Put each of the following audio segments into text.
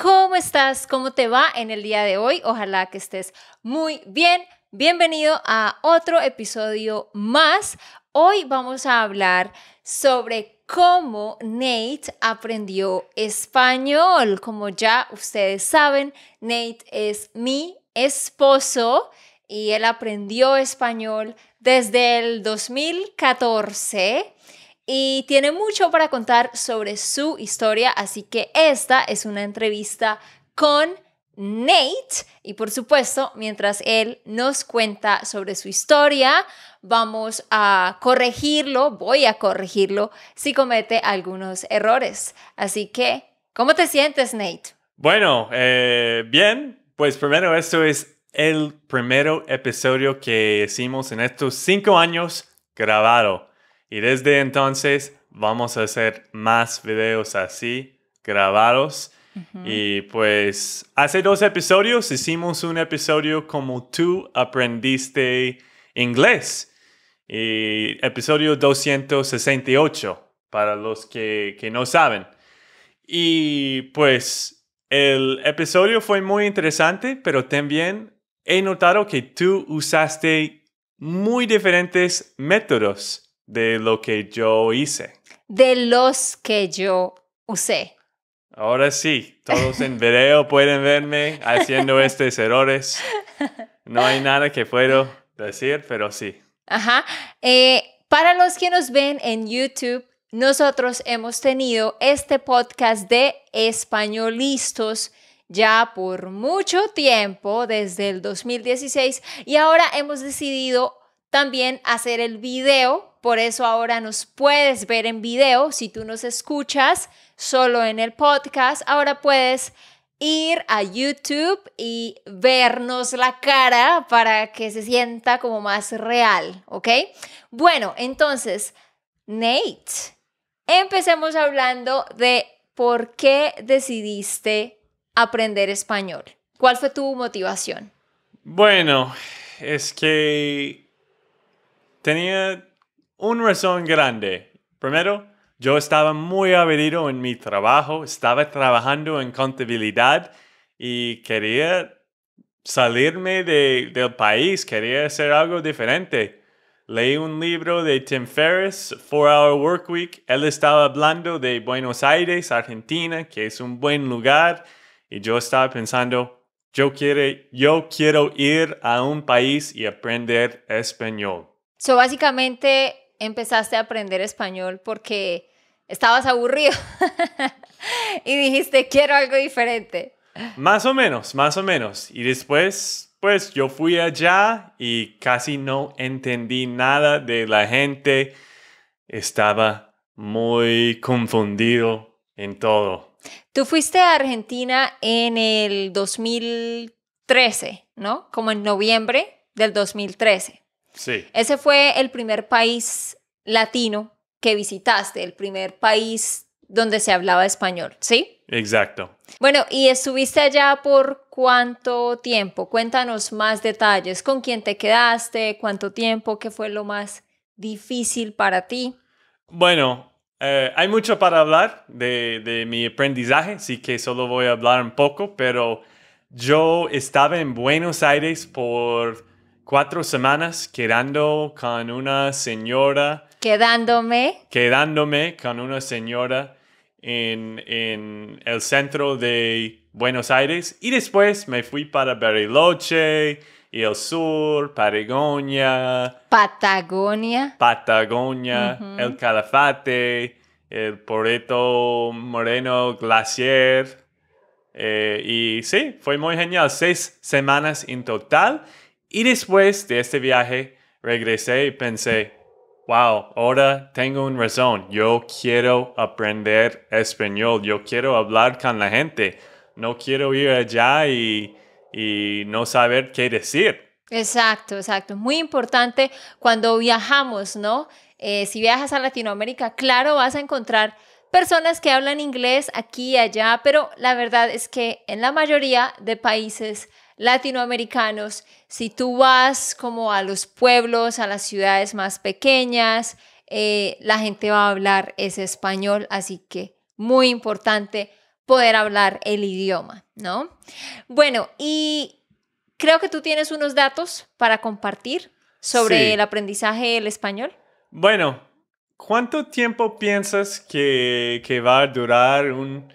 ¿cómo estás? ¿Cómo te va en el día de hoy? Ojalá que estés muy bien. Bienvenido a otro episodio más. Hoy vamos a hablar sobre cómo Nate aprendió español. Como ya ustedes saben, Nate es mi esposo y él aprendió español desde el 2014 y tiene mucho para contar sobre su historia, así que esta es una entrevista con Nate y por supuesto, mientras él nos cuenta sobre su historia, vamos a corregirlo, voy a corregirlo si comete algunos errores. Así que, ¿cómo te sientes, Nate? Bueno, eh, bien, pues primero esto es el primero episodio que hicimos en estos cinco años grabado. Y desde entonces vamos a hacer más videos así, grabados. Y pues hace dos episodios hicimos un episodio como tú aprendiste inglés. Y episodio 268 para los que no saben. Y pues el episodio fue muy interesante, pero también he notado que tú usaste muy diferentes métodos de lo que yo hice. De los que yo usé. Ahora sí, todos en video pueden verme haciendo estos errores. No hay nada que puedo decir, pero sí. Ajá. Eh, para los que nos ven en YouTube, nosotros hemos tenido este podcast de Españolistos ya por mucho tiempo, desde el 2016, y ahora hemos decidido también hacer el video por eso ahora nos puedes ver en video. Si tú nos escuchas solo en el podcast, ahora puedes ir a YouTube y vernos la cara para que se sienta como más real, ¿ok? Bueno, entonces, Nate, empecemos hablando de por qué decidiste aprender español. ¿Cuál fue tu motivación? Bueno, es que tenía un razón grande. Primero, yo estaba muy averido en mi trabajo, estaba trabajando en contabilidad y quería salirme del país, quería hacer algo diferente. Leí un libro de Tim Ferriss, Four Hour Work Week. Él estaba hablando de Buenos Aires, Argentina, que es un buen lugar. Y yo estaba pensando, yo, yo quiero ir a un país y aprender español. So, básicamente, empezaste a aprender español? Porque estabas aburrido y dijiste, quiero algo diferente. Más o menos, más o menos. Y después, pues yo fui allá y casi no entendí nada de la gente. Estaba muy confundido en todo. Tú fuiste a Argentina en el 2013, ¿no? Como en noviembre del 2013. Sí. Ese fue el primer país latino que visitaste, el primer país donde se hablaba español, ¿sí? Exacto. Bueno, ¿y estuviste allá por cuánto tiempo? Cuéntanos más detalles. ¿Con quién te quedaste? ¿Cuánto tiempo? ¿Qué fue lo más difícil para ti? Bueno, eh, hay mucho para hablar de, de mi aprendizaje, así que solo voy a hablar un poco, pero yo estaba en Buenos Aires por cuatro semanas quedando con una señora. Quedándome. Quedándome con una señora en, el centro de Buenos Aires y después me fui para Bariloche y el sur, Patagonia. Patagonia. Patagonia, el Calafate, el Puerto Moreno Glacier. Eh, y sí, fue muy genial. Seis semanas en total y después de este viaje, regresé y pensé, wow, ahora tengo una razón. Yo quiero aprender español, yo quiero hablar con la gente. No quiero ir allá y, no saber qué decir. Exacto, exacto. Muy importante cuando viajamos, ¿no? Eh, si viajas a Latinoamérica, claro, vas a encontrar personas que hablan inglés aquí y allá, pero la verdad es que en la mayoría de países latinoamericanos, si tú vas como a los pueblos, a las ciudades más pequeñas, eh, la gente va a hablar ese español, así que muy importante poder hablar el idioma, ¿no? Bueno, y creo que tú tienes unos datos para compartir sobre el aprendizaje del español. Bueno, ¿cuánto tiempo piensas que, va a durar un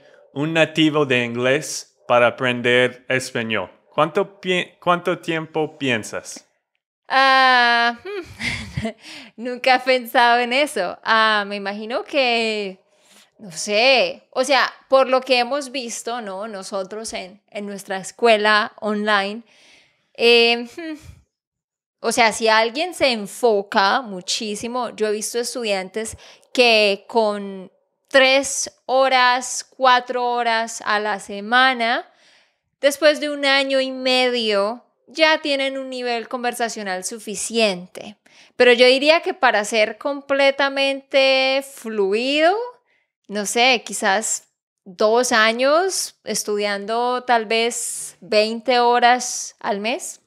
nativo de inglés para aprender español? ¿Cuánto, tiempo piensas? Ah, hmm. Nunca he pensado en eso. Ah, me imagino que, no sé, o sea, por lo que hemos visto, ¿no? Nosotros en, nuestra escuela online, em, hmm. o sea, si alguien se enfoca muchísimo, yo he visto estudiantes que con tres horas, cuatro horas a la semana, después de un año y medio, ya tienen un nivel conversacional suficiente. Pero yo diría que para ser completamente fluido, no sé, quizás dos años estudiando tal vez 20 horas al mes.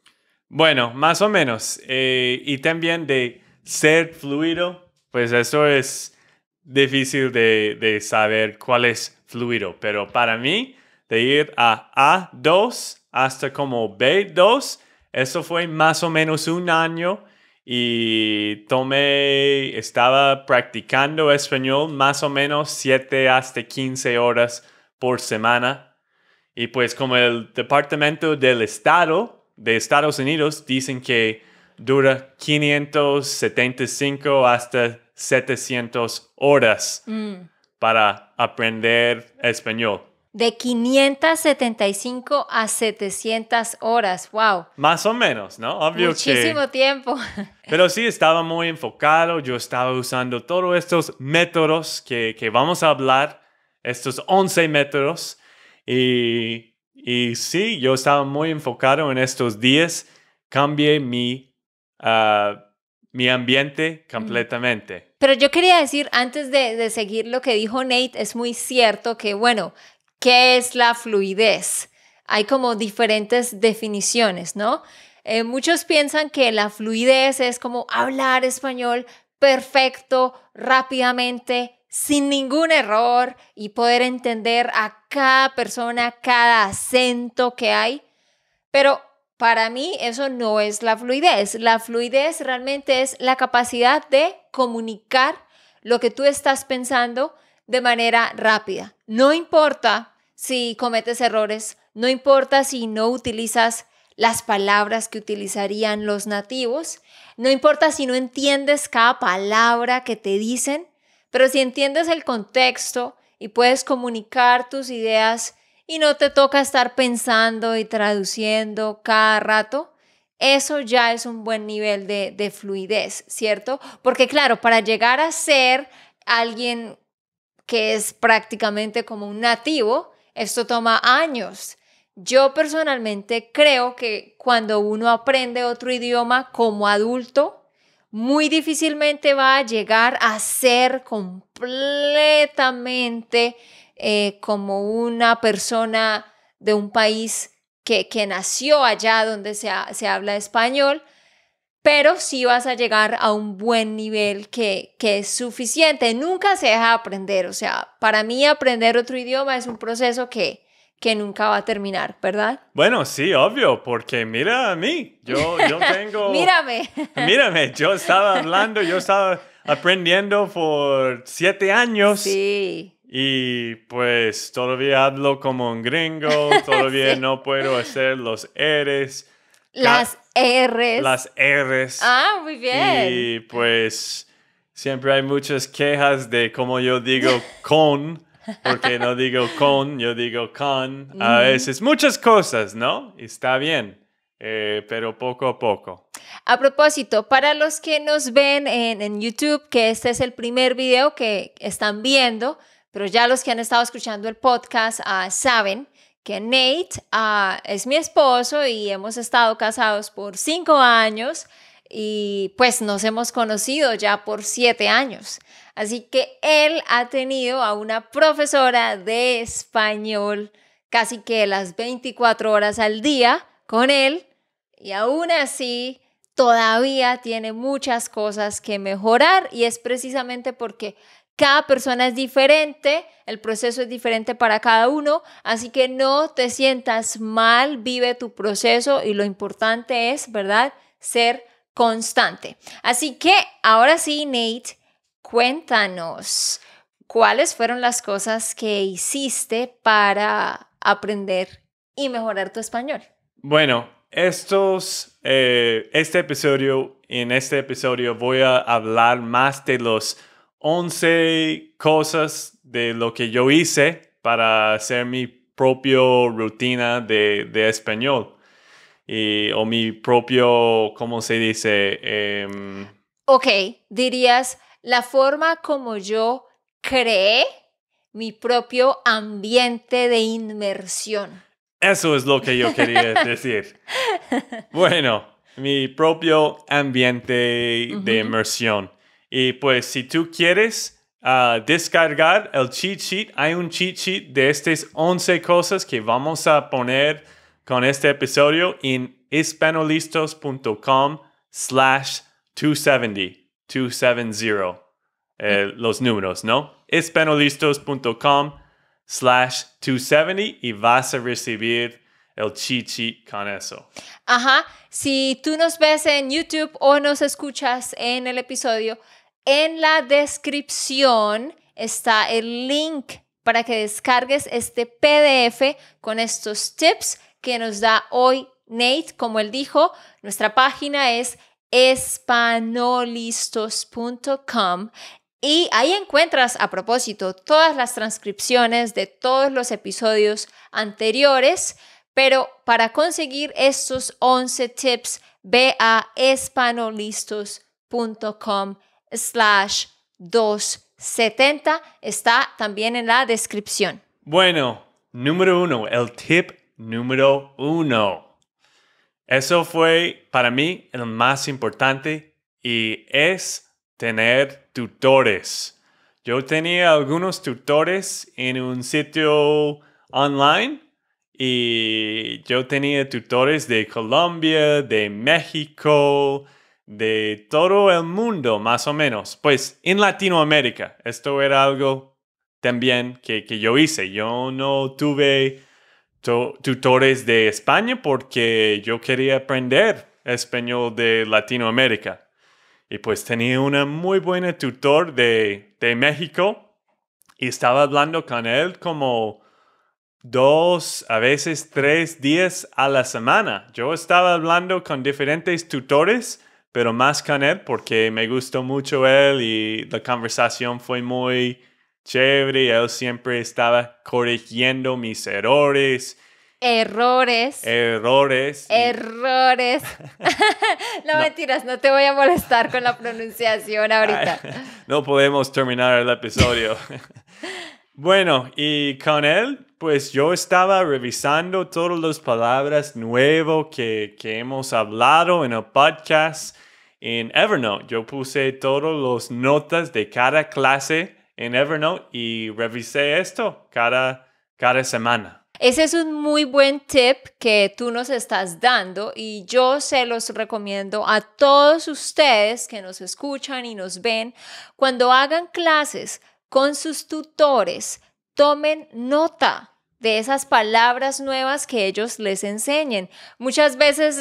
Bueno, más o menos. Eh, y también de ser fluido, pues eso es difícil de saber cuál es fluido. Pero para mí, de ir a A2 hasta como B2. Eso fue más o menos un año y tomé, estaba practicando español más o menos 7 hasta 15 horas por semana. Y pues como el Departamento del Estado de Estados Unidos dicen que dura 575 hasta 700 horas mm. para aprender español de 575 a 700 horas, wow. Más o menos, ¿no? Obvio Muchísimo tiempo. Pero sí, estaba muy enfocado, yo estaba usando todos estos métodos que, que vamos a hablar, estos 11 métodos, y, sí, yo estaba muy enfocado en estos días, cambié mi, ah, mi ambiente completamente. Pero yo quería decir, antes de, de, seguir lo que dijo Nate, es muy cierto que, bueno, ¿Qué es la fluidez? Hay como diferentes definiciones, ¿no? Eh, muchos piensan que la fluidez es como hablar español perfecto, rápidamente, sin ningún error y poder entender a cada persona, cada acento que hay. Pero para mí eso no es la fluidez. La fluidez realmente es la capacidad de comunicar lo que tú estás pensando de manera rápida. No importa si cometes errores, no importa si no utilizas las palabras que utilizarían los nativos, no importa si no entiendes cada palabra que te dicen, pero si entiendes el contexto y puedes comunicar tus ideas y no te toca estar pensando y traduciendo cada rato, eso ya es un buen nivel de, de fluidez, ¿cierto? Porque claro, para llegar a ser alguien que es prácticamente como un nativo, esto toma años. Yo personalmente creo que cuando uno aprende otro idioma como adulto, muy difícilmente va a llegar a ser completamente eh, como una persona de un país que, nació allá donde se habla español, pero sí vas a llegar a un buen nivel que, que, es suficiente. Nunca se deja aprender, o sea, para mí aprender otro idioma es un proceso que, que nunca va a terminar, ¿verdad? Bueno, sí, obvio, porque mira a mí, yo, tengo... mírame. mírame, yo estaba hablando, yo estaba aprendiendo por siete años. Sí. Y pues todavía hablo como un gringo, todavía no puedo hacer los eres las R's. Las R's. Ah, muy bien. Y pues siempre hay muchas quejas de cómo yo digo con, porque no digo con, yo digo con. A veces muchas cosas, ¿no? Está bien. Eh, pero poco a poco. A propósito, para los que nos ven en, YouTube, que este es el primer video que están viendo, pero ya los que han estado escuchando el podcast ah, saben, que Nate ah, es mi esposo y hemos estado casados por cinco años y pues nos hemos conocido ya por siete años. Así que él ha tenido a una profesora de español casi que las 24 horas al día con él y aún así todavía tiene muchas cosas que mejorar y es precisamente porque cada persona es diferente, el proceso es diferente para cada uno, así que no te sientas mal, vive tu proceso y lo importante es, ¿verdad? Ser constante. Así que ahora sí, Nate, cuéntanos cuáles fueron las cosas que hiciste para aprender y mejorar tu español. Bueno, estos, eh, este episodio, en este episodio voy a hablar más de los 11 cosas de lo que yo hice para hacer mi propia rutina de, español. Y, o mi propio, ¿cómo se dice? Em, ok, dirías la forma como yo creé mi propio ambiente de inmersión. Eso es lo que yo quería decir. Bueno, mi propio ambiente de inmersión. Y pues si tú quieres ah, descargar el cheat sheet, hay un cheat sheet de estas 11 cosas que vamos a poner con este episodio en hispanolistos.com slash 270, 270, eh, mm. los números, ¿no? hispanolistos.com slash 270 y vas a recibir el cheat sheet con eso. Ajá, si tú nos ves en YouTube o nos escuchas en el episodio, en la descripción está el link para que descargues este PDF con estos tips que nos da hoy Nate. Como él dijo, nuestra página es espanolistos.com y ahí encuentras a propósito todas las transcripciones de todos los episodios anteriores, pero para conseguir estos 11 tips, ve a espanolistos.com slash 270 está también en la descripción. Bueno, número uno, el tip número uno. Eso fue para mí el más importante y es tener tutores. Yo tenía algunos tutores en un sitio online y yo tenía tutores de Colombia, de México, de todo el mundo, más o menos. Pues en Latinoamérica, esto era algo también que, yo hice. Yo no tuve tutores de España porque yo quería aprender español de Latinoamérica. Y pues tenía una muy buena tutor de, de México y estaba hablando con él como dos, a veces tres días a la semana. Yo estaba hablando con diferentes tutores pero más con él porque me gustó mucho él y la conversación fue muy chévere. Él siempre estaba corrigiendo mis errores. Errores. Errores. Errores. no, mentiras, no te voy a molestar con la pronunciación ahorita. no podemos terminar el episodio. bueno, y con él, pues yo estaba revisando todas las palabras nuevas que, que hemos hablado en el podcast en Evernote. Yo puse todas las notas de cada clase en Evernote y revisé esto cada, cada semana. Ese es un muy buen tip que tú nos estás dando y yo se los recomiendo a todos ustedes que nos escuchan y nos ven. Cuando hagan clases con sus tutores, tomen nota de esas palabras nuevas que ellos les enseñen. Muchas veces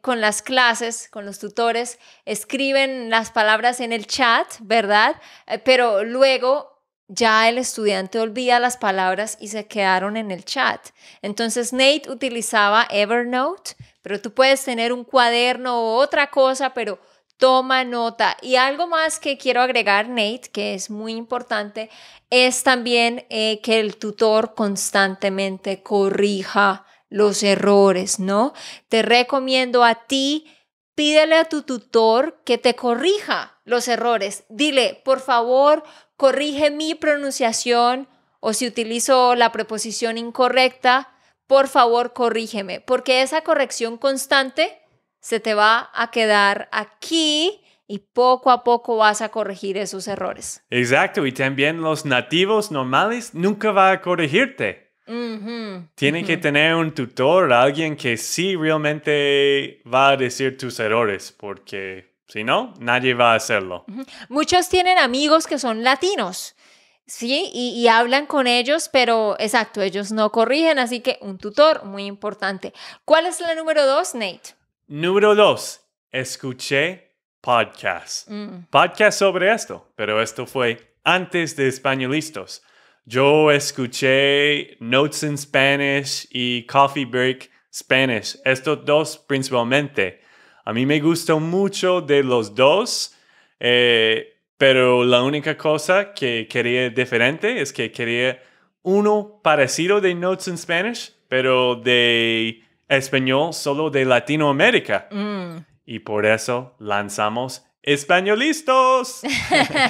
con las clases, con los tutores, escriben las palabras en el chat, ¿verdad? Eh, pero luego ya el estudiante olvida las palabras y se quedaron en el chat. Entonces Nate utilizaba Evernote, pero tú puedes tener un cuaderno o otra cosa, pero Toma nota. Y algo más que quiero agregar, Nate, que es muy importante, es también eh, que el tutor constantemente corrija los errores, ¿no? Te recomiendo a ti, pídele a tu tutor que te corrija los errores. Dile, por favor, corrige mi pronunciación o si utilizo la preposición incorrecta, por favor, corrígeme, porque esa corrección constante se te va a quedar aquí y poco a poco vas a corregir esos errores. Exacto, y también los nativos normales nunca van a corregirte. Tienen que tener un tutor, alguien que sí realmente va a decir tus errores, porque si no, nadie va a hacerlo. Muchos tienen amigos que son latinos. Sí, y, y, hablan con ellos, pero exacto, ellos no corrigen, así que un tutor muy importante. ¿Cuál es la número dos, Nate? Número dos, escuché podcast. Podcasts mm. Podcast sobre esto, pero esto fue antes de Españolistos. Yo escuché Notes in Spanish y Coffee Break Spanish, estos dos principalmente. A mí me gustó mucho de los dos, eh, pero la única cosa que quería diferente es que quería uno parecido de Notes in Spanish, pero de español solo de Latinoamérica. Mm. Y por eso lanzamos Españolistas.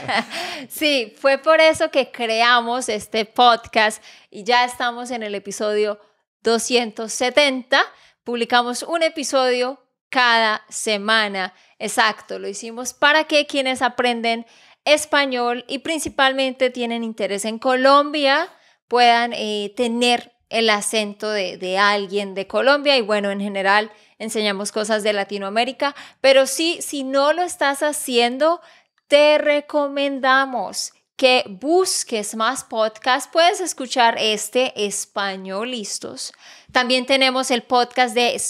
sí, fue por eso que creamos este podcast y ya estamos en el episodio 270. Publicamos un episodio cada semana. Exacto, lo hicimos para que quienes aprenden español y principalmente tienen interés en Colombia puedan eh, tener el acento de, alguien de Colombia y bueno, en general enseñamos cosas de Latinoamérica, pero sí, si no lo estás haciendo, te recomendamos que busques más podcasts. Puedes escuchar este Español listos También tenemos el podcast de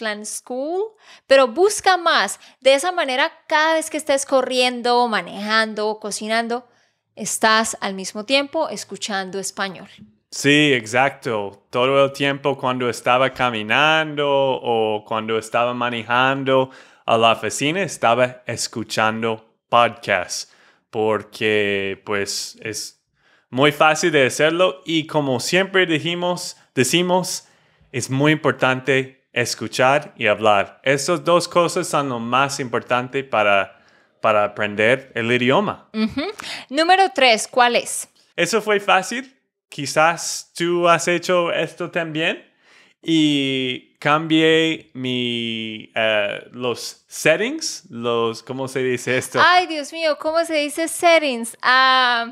Land School, pero busca más. De esa manera, cada vez que estés corriendo, manejando, o cocinando, estás al mismo tiempo escuchando español. Sí, exacto. Todo el tiempo cuando estaba caminando o cuando estaba manejando a la oficina, estaba escuchando podcasts porque pues es muy fácil de hacerlo y como siempre dijimos, decimos, es muy importante escuchar y hablar. Estas dos cosas son lo más importante para, para aprender el idioma. Número tres, ¿cuál es? Eso fue fácil quizás tú has hecho esto también y cambié mi, eh, los settings, los, ¿cómo se dice esto? Ay, Dios mío, ¿cómo se dice settings? Ah,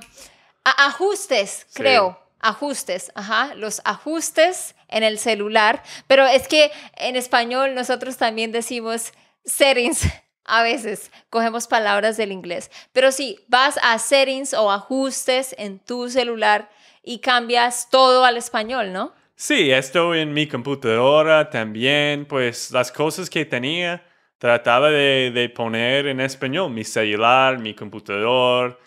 ajustes, creo. Ajustes, ajá, los ajustes en el celular. Pero es que en español nosotros también decimos settings. A veces cogemos palabras del inglés, pero si vas a settings o ajustes en tu celular y cambias todo al español, ¿no? Sí, esto en mi computadora también, pues las cosas que tenía trataba de, de poner en español, mi celular, mi computador.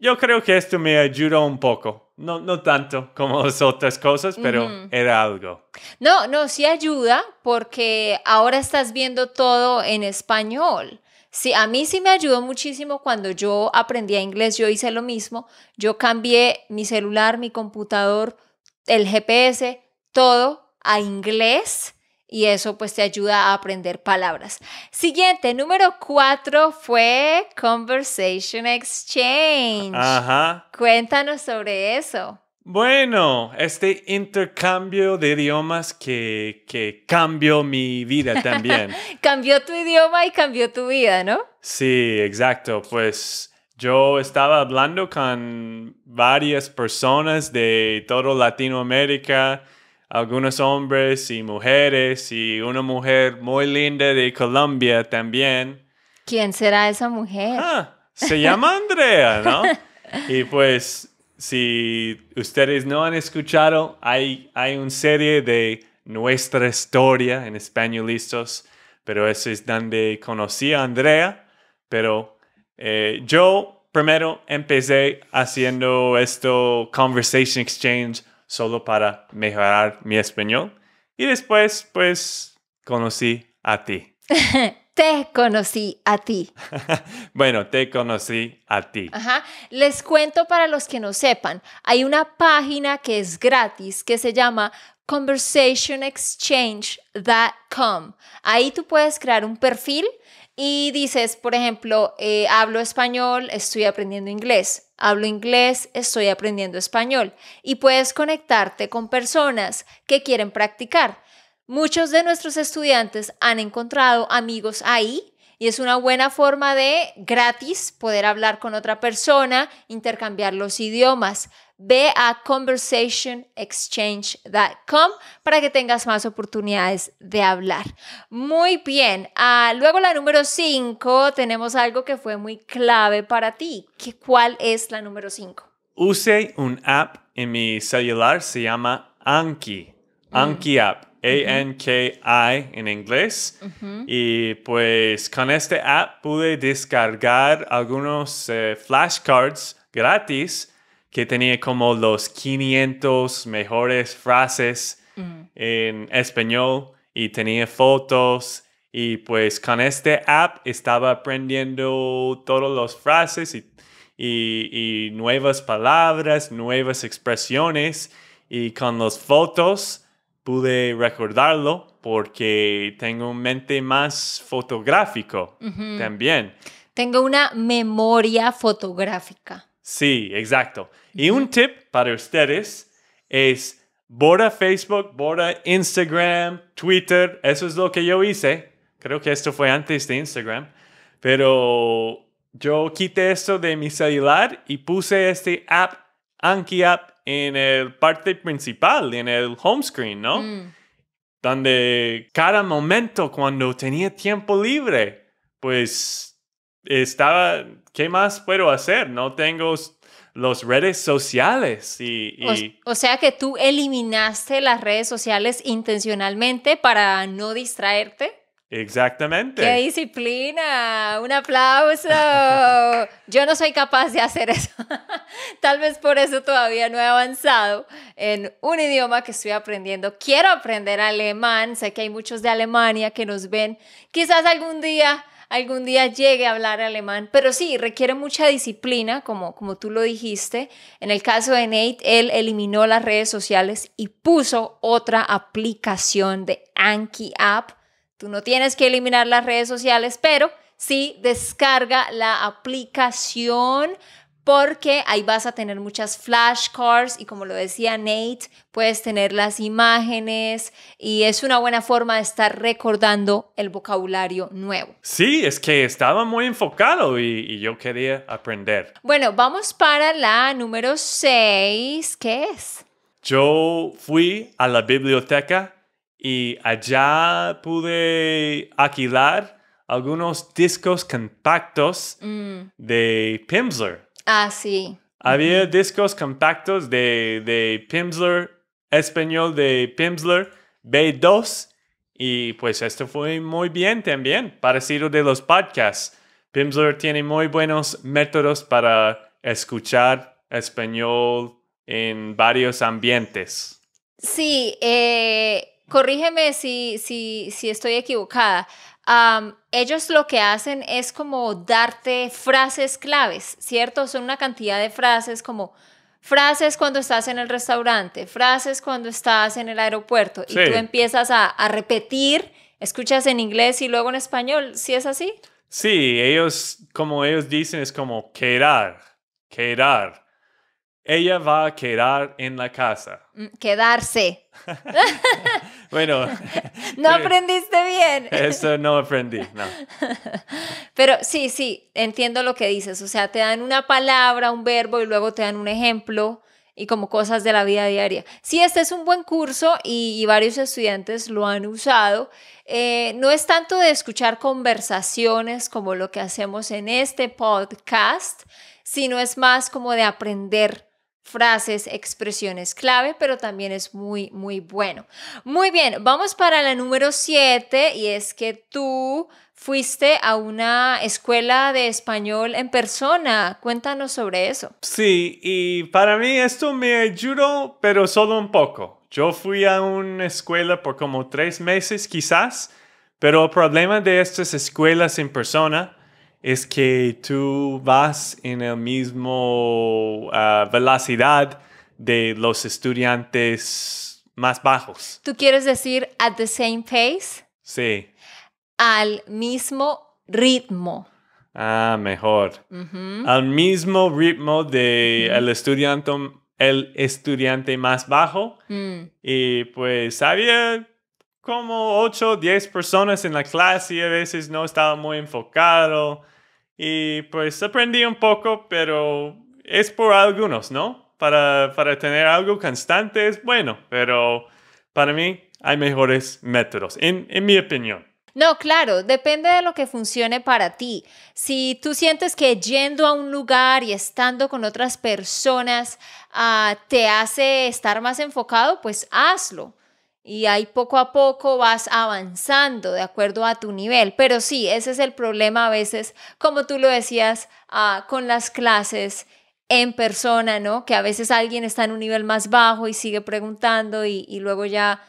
Yo creo que esto me ayuda un poco. No, no tanto como las otras cosas, pero era algo. No, no, sí ayuda porque ahora estás viendo todo en español. Sí, a mí sí me ayudó muchísimo cuando yo aprendí inglés, yo hice lo mismo, yo cambié mi celular, mi computador, el GPS, todo a inglés y eso pues te ayuda a aprender palabras. Siguiente, número cuatro fue Conversation Exchange. Ajá. Cuéntanos sobre eso. Bueno, este intercambio de idiomas que, que cambió mi vida también. cambió tu idioma y cambió tu vida, ¿no? Sí, exacto. Pues yo estaba hablando con varias personas de todo Latinoamérica algunos hombres y mujeres y una mujer muy linda de Colombia también. ¿Quién será esa mujer? Ah, se llama Andrea, ¿no? y pues, si ustedes no han escuchado, hay, hay una serie de nuestra historia en españolistas, pero eso es donde conocí a Andrea, pero eh, yo primero empecé haciendo esto, Conversation Exchange, solo para mejorar mi español. Y después, pues, conocí a ti. te conocí a ti. bueno, te conocí a ti. Les cuento para los que no sepan, hay una página que es gratis que se llama conversationexchange.com. Ahí tú puedes crear un perfil y dices, por ejemplo, eh, hablo español, estoy aprendiendo inglés, hablo inglés, estoy aprendiendo español y puedes conectarte con personas que quieren practicar. Muchos de nuestros estudiantes han encontrado amigos ahí y es una buena forma de gratis poder hablar con otra persona, intercambiar los idiomas. Ve a conversationexchange.com para que tengas más oportunidades de hablar. Muy bien. Ah, luego la número 5, tenemos algo que fue muy clave para ti. ¿Cuál es la número 5? Usé un app en mi celular, se llama Anki. Anki mm. App. A-N-K-I en inglés. Y pues con este app pude descargar algunos eh, flashcards gratis que tenía como los 500 mejores frases mm. en español y tenía fotos. Y pues con este app estaba aprendiendo todas las frases y, nuevas palabras, nuevas expresiones. Y con las fotos pude recordarlo porque tengo un mente más fotográfico también. Tengo una memoria fotográfica. Sí, exacto. Y un tip para ustedes es bora Facebook, bora Instagram, Twitter. Eso es lo que yo hice. Creo que esto fue antes de Instagram. Pero yo quité esto de mi celular y puse este app, Anki App, en el parte principal, en el home screen, ¿no? Mm. Donde cada momento cuando tenía tiempo libre, pues estaba, ¿qué más puedo hacer? No tengo las redes sociales y... o, sea que tú eliminaste las redes sociales intencionalmente para no distraerte. Exactamente. ¡Qué disciplina! ¡Un aplauso! Yo no soy capaz de hacer eso. Tal vez por eso todavía no he avanzado en un idioma que estoy aprendiendo. Quiero aprender alemán. Sé que hay muchos de Alemania que nos ven. Quizás algún día algún día llegue a hablar alemán, pero sí, requiere mucha disciplina, como, como tú lo dijiste. En el caso de Nate, él eliminó las redes sociales y puso otra aplicación de Anki App. Tú no tienes que eliminar las redes sociales, pero sí descarga la aplicación porque ahí vas a tener muchas flashcards y como lo decía Nate, puedes tener las imágenes y es una buena forma de estar recordando el vocabulario nuevo. Sí, es que estaba muy enfocado y, yo quería aprender. Bueno, vamos para la número 6, ¿qué es? Yo fui a la biblioteca y allá pude alquilar algunos discos compactos mm. de Pimsler. Ah, sí. Había discos compactos de, de Pimsler, español de Pimsler, B2, y pues esto fue muy bien también, parecido de los podcasts. Pimsler tiene muy buenos métodos para escuchar español en varios ambientes. Sí, eh, corrígeme si, si, si estoy equivocada ellos lo que hacen es como darte frases claves, ¿cierto? Son una cantidad de frases como frases cuando estás en el restaurante, frases cuando estás en el aeropuerto y tú empiezas a, a, repetir, escuchas en inglés y luego en español, ¿sí es así? Sí, ellos, como ellos dicen, es como quedar, quedar. Ella va a quedar en la casa. Mm, quedarse. bueno. no aprendiste bien. Eso no aprendí, no. Pero sí, sí, entiendo lo que dices. O sea, te dan una palabra, un verbo y luego te dan un ejemplo y como cosas de la vida diaria. Sí, este es un buen curso y, varios estudiantes lo han usado. Eh, no es tanto de escuchar conversaciones como lo que hacemos en este podcast, sino es más como de aprender frases, expresiones clave, pero también es muy, muy bueno. Muy bien, vamos para la número 7 y es que tú fuiste a una escuela de español en persona. Cuéntanos sobre eso. Sí, y para mí esto me ayudó, pero solo un poco. Yo fui a una escuela por como tres meses quizás, pero el problema de estas escuelas en persona es que tú vas en el mismo ah, velocidad de los estudiantes más bajos. ¿Tú quieres decir at the same pace? Sí. Al mismo ritmo. Ah, mejor. Al mismo ritmo de el estudiante el estudiante más bajo. Mm. Y pues bien como 8, 10 personas en la clase y a veces no estaba muy enfocado. Y pues aprendí un poco, pero es por algunos, ¿no? Para, para tener algo constante es bueno, pero para mí hay mejores métodos, en, mi opinión. No, claro, depende de lo que funcione para ti. Si tú sientes que yendo a un lugar y estando con otras personas ah, te hace estar más enfocado, pues hazlo y ahí poco a poco vas avanzando de acuerdo a tu nivel. Pero sí, ese es el problema a veces, como tú lo decías, ah, con las clases en persona, ¿no? Que a veces alguien está en un nivel más bajo y sigue preguntando y, y luego ya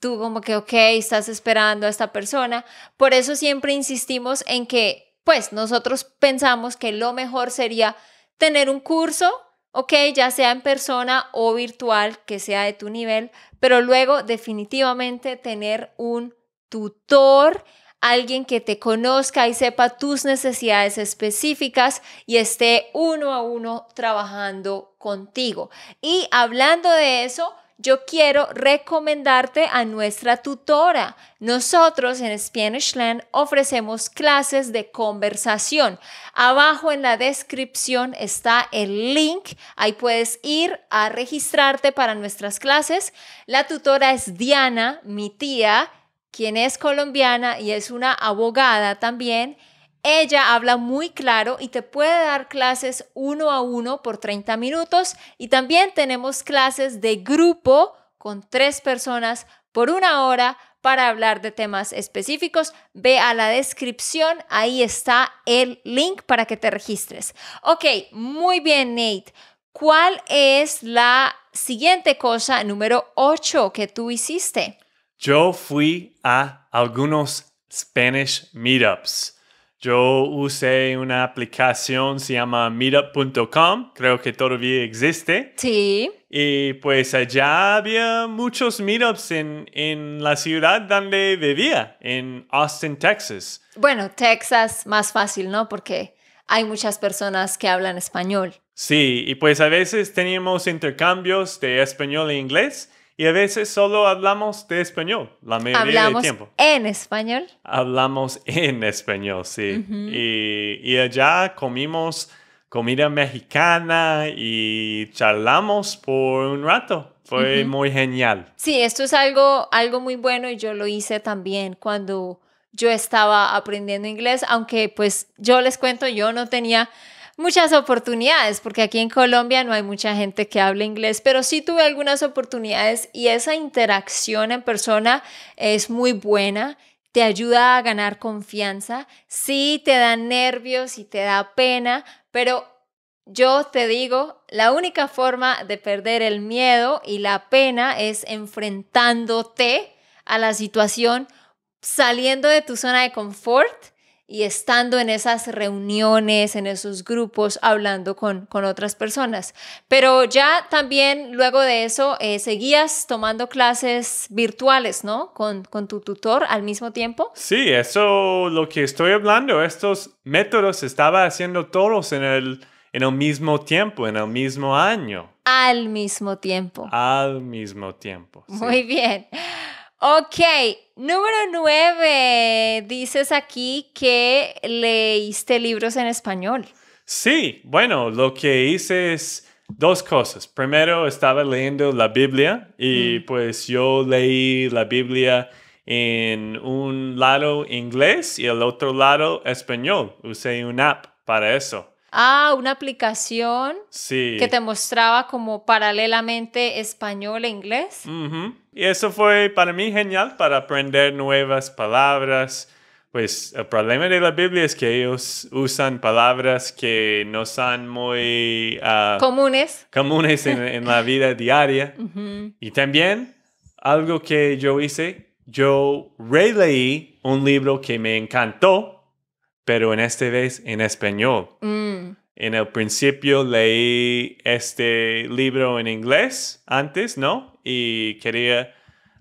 tú como que, ok, estás esperando a esta persona. Por eso siempre insistimos en que, pues, nosotros pensamos que lo mejor sería tener un curso ok, ya sea en persona o virtual, que sea de tu nivel, pero luego definitivamente tener un tutor, alguien que te conozca y sepa tus necesidades específicas y esté uno a uno trabajando contigo. Y hablando de eso, yo quiero recomendarte a nuestra tutora. Nosotros en Spanishland ofrecemos clases de conversación. Abajo en la descripción está el link. Ahí puedes ir a registrarte para nuestras clases. La tutora es Diana, mi tía, quien es colombiana y es una abogada también ella habla muy claro y te puede dar clases uno a uno por 30 minutos y también tenemos clases de grupo con tres personas por una hora para hablar de temas específicos, ve a la descripción, ahí está el link para que te registres. Ok, muy bien Nate. ¿Cuál es la siguiente cosa número 8 que tú hiciste? Yo fui a algunos Spanish meetups. Yo usé una aplicación, se llama meetup.com, creo que todavía existe. Sí. Y pues allá había muchos meetups en, en la ciudad donde vivía, en Austin, Texas. Bueno, Texas más fácil, ¿no? Porque hay muchas personas que hablan español. Sí, y pues a veces teníamos intercambios de español e inglés y a veces solo hablamos de español, la mayoría del tiempo. Hablamos en español. Hablamos en español, sí. y, allá comimos comida mexicana y charlamos por un rato. Fue muy genial. Sí, esto es algo, algo muy bueno y yo lo hice también cuando yo estaba aprendiendo inglés, aunque pues yo les cuento, yo no tenía muchas oportunidades, porque aquí en Colombia no hay mucha gente que hable inglés, pero sí tuve algunas oportunidades y esa interacción en persona es muy buena te ayuda a ganar confianza, sí te da nervios y te da pena, pero yo te digo, la única forma de perder el miedo y la pena es enfrentándote a la situación, saliendo de tu zona de confort y estando en esas reuniones, en esos grupos, hablando con, con otras personas. Pero ya también luego de eso eh, seguías tomando clases virtuales, ¿no? Con, tu tutor al mismo tiempo. Sí, eso lo que estoy hablando, estos métodos estaba haciendo todos en el, en el mismo tiempo, en el mismo año. Al mismo tiempo. Al mismo tiempo. Muy bien. Ok, número nueve. Dices aquí que leíste libros en español. Sí, bueno, lo que hice es dos cosas. Primero, estaba leyendo la Biblia y mm. pues yo leí la Biblia en un lado inglés y el otro lado español. Usé una app para eso. Ah, una aplicación que te mostraba como paralelamente español e inglés. Y eso fue para mí genial para aprender nuevas palabras. Pues el problema de la Biblia es que ellos usan palabras que no son muy ah, comunes, comunes en, la vida diaria. Y también algo que yo hice, yo releí un libro que me encantó pero en esta vez en español. Mm. En el principio leí este libro en inglés antes, ¿no? Y quería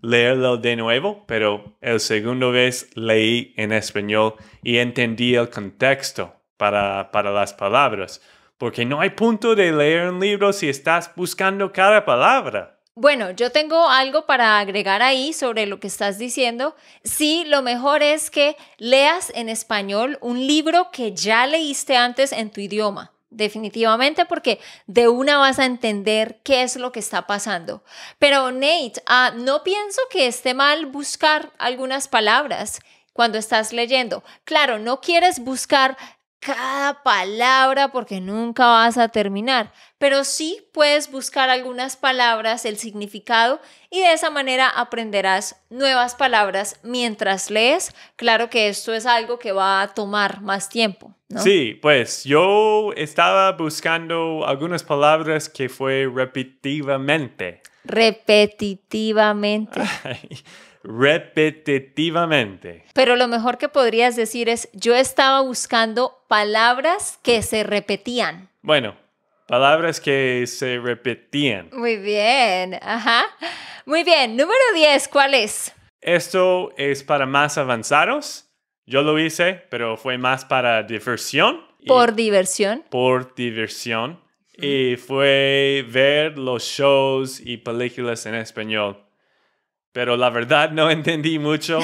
leerlo de nuevo, pero el segundo vez leí en español y entendí el contexto para, para las palabras, porque no hay punto de leer un libro si estás buscando cada palabra. Bueno, yo tengo algo para agregar ahí sobre lo que estás diciendo. Sí, lo mejor es que leas en español un libro que ya leíste antes en tu idioma definitivamente, porque de una vas a entender qué es lo que está pasando. Pero Nate, ah, no pienso que esté mal buscar algunas palabras cuando estás leyendo. Claro, no quieres buscar cada palabra porque nunca vas a terminar, pero sí puedes buscar algunas palabras, el significado, y de esa manera aprenderás nuevas palabras mientras lees. Claro que esto es algo que va a tomar más tiempo. Sí, pues yo estaba buscando algunas palabras que fue repetitivamente. Repetitivamente. repetitivamente. Pero lo mejor que podrías decir es, yo estaba buscando palabras que se repetían. Bueno, palabras que se repetían. Muy bien, ajá. Muy bien, número 10, ¿cuál es? Esto es para más avanzados. Yo lo hice, pero fue más para diversión. Por diversión. Por diversión. Y fue ver los shows y películas en español pero la verdad no entendí mucho.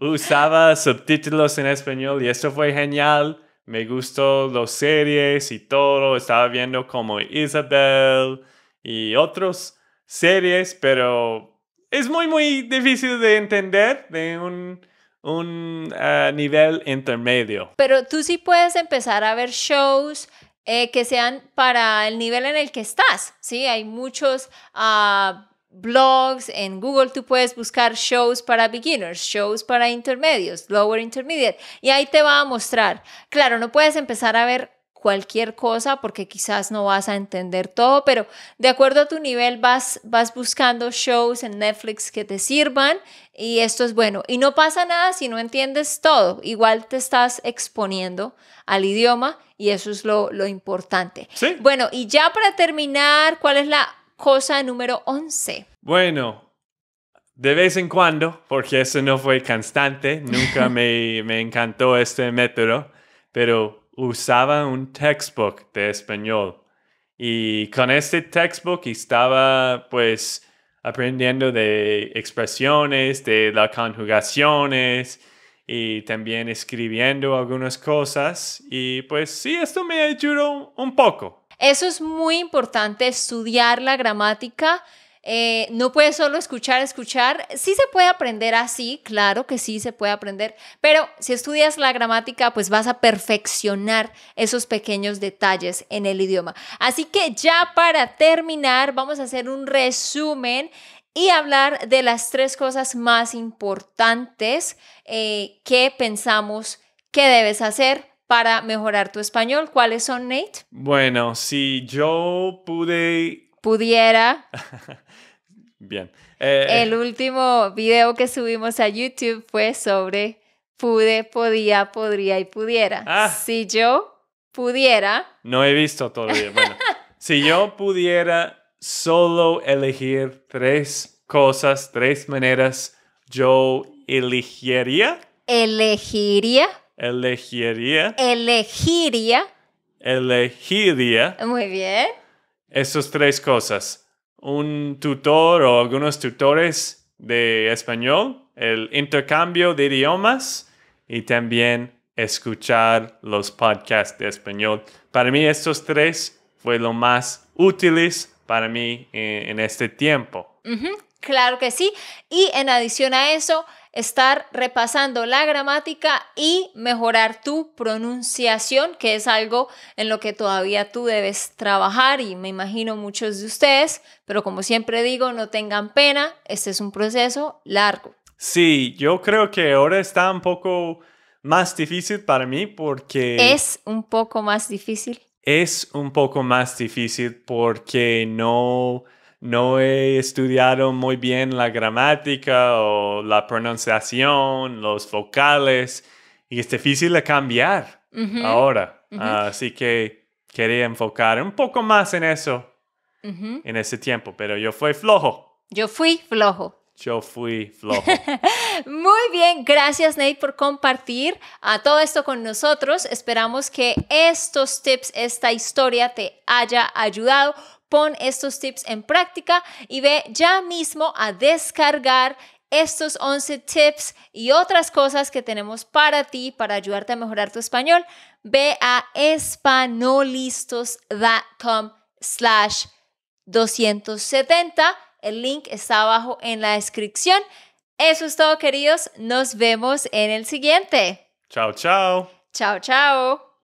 Usaba subtítulos en español y esto fue genial. Me gustó las series y todo. Estaba viendo como Isabel y otras series, pero es muy, muy difícil de entender de un, eh, nivel intermedio. Pero tú sí puedes empezar a ver shows, eh, que sean para el nivel en el que estás, ¿sí? Hay muchos ah, blogs, en Google tú puedes buscar shows para beginners, shows para intermedios, lower intermediate, y ahí te va a mostrar. Claro, no puedes empezar a ver cualquier cosa porque quizás no vas a entender todo, pero de acuerdo a tu nivel vas, vas buscando shows en Netflix que te sirvan y esto es bueno. Y no pasa nada si no entiendes todo, igual te estás exponiendo al idioma y eso es lo, lo importante. Bueno, y ya para terminar, ¿cuál es la Cosa número 11. Bueno, de vez en cuando, porque eso no fue constante, nunca me, encantó este método, pero usaba un textbook de español. Y con este textbook estaba pues aprendiendo de expresiones, de las conjugaciones y también escribiendo algunas cosas. Y pues sí, esto me ayudó un poco. Eso es muy importante, estudiar la gramática. Eh, no puedes solo escuchar, escuchar. Sí se puede aprender así, claro que sí se puede aprender, pero si estudias la gramática, pues vas a perfeccionar esos pequeños detalles en el idioma. Así que ya para terminar, vamos a hacer un resumen y hablar de las tres cosas más importantes eh, que pensamos que debes hacer para mejorar tu español. ¿Cuáles son, Nate? Bueno, si yo pude... Pudiera. Bien. Eh, el último video que subimos a YouTube fue sobre pude, podía, podría y pudiera. Ah. si yo pudiera... No he visto todavía. Bueno, si yo pudiera solo elegir tres cosas, tres maneras, yo elegiría. Elegiría elegiría. Elegiría. Elegiría. Muy bien. Estas tres cosas. Un tutor o algunos tutores de español, el intercambio de idiomas y también escuchar los podcasts de español. Para mí estos tres fue lo más útiles para mí eh, en, este tiempo. claro que sí. Y en adición a eso, estar repasando la gramática y mejorar tu pronunciación, que es algo en lo que todavía tú debes trabajar y me imagino muchos de ustedes, pero como siempre digo, no tengan pena, este es un proceso largo. Sí, yo creo que ahora está un poco más difícil para mí porque... Es un poco más difícil. Es un poco más difícil porque no no he estudiado muy bien la gramática o la pronunciación, los vocales, y es difícil de cambiar ahora. así que quería enfocar un poco más en eso en ese tiempo, pero yo fui flojo. Yo fui flojo. Yo fui flojo. Muy bien, gracias Nate por compartir ah, todo esto con nosotros. Esperamos que estos tips, esta historia te haya ayudado pon estos tips en práctica y ve ya mismo a descargar estos 11 tips y otras cosas que tenemos para ti para ayudarte a mejorar tu español, ve a espanolistos.com slash 270. El link está abajo en la descripción. Eso es todo, queridos. Nos vemos en el siguiente. Chao, chao. Chao, chao.